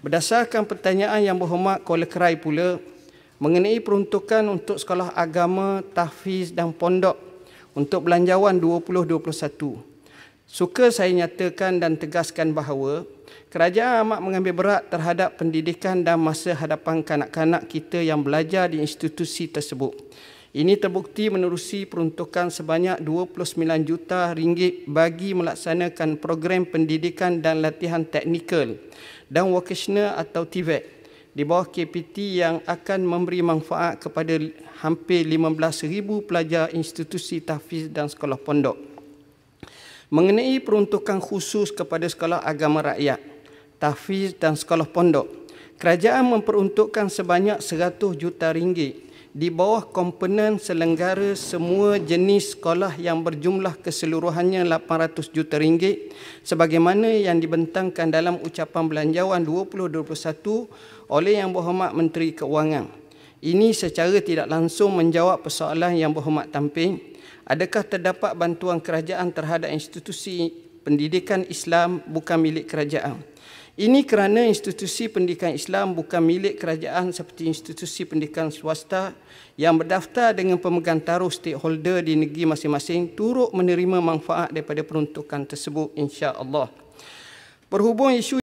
Berdasarkan pertanyaan yang berhormat Kuala Kerai pula mengenai peruntukan untuk sekolah agama, tahfiz dan pondok untuk belanjawan 2021. Suka saya nyatakan dan tegaskan bahawa kerajaan amat mengambil berat terhadap pendidikan dan masa hadapan kanak-kanak kita yang belajar di institusi tersebut. Ini terbukti menerusi peruntukan sebanyak 29 juta ringgit bagi melaksanakan program pendidikan dan latihan teknikal dan vocational atau TVET e di bawah KPT yang akan memberi manfaat kepada hampir 15,000 pelajar institusi tahfiz dan sekolah pondok. Mengenai peruntukan khusus kepada sekolah agama rakyat, tahfiz dan sekolah pondok, kerajaan memperuntukkan sebanyak 100 juta ringgit di bawah komponen selenggara semua jenis sekolah yang berjumlah keseluruhannya 800 juta ringgit sebagaimana yang dibentangkan dalam ucapan belanjawan 2021 oleh Yang Berhormat Menteri Keuangan. Ini secara tidak langsung menjawab persoalan Yang Berhormat Tamping, adakah terdapat bantuan kerajaan terhadap institusi pendidikan Islam bukan milik kerajaan? Ini kerana institusi pendidikan Islam bukan milik kerajaan seperti institusi pendidikan swasta yang berdaftar dengan pemegang taruh stakeholder di negeri masing-masing turut menerima manfaat daripada peruntukan tersebut insya-Allah. Berhubung isu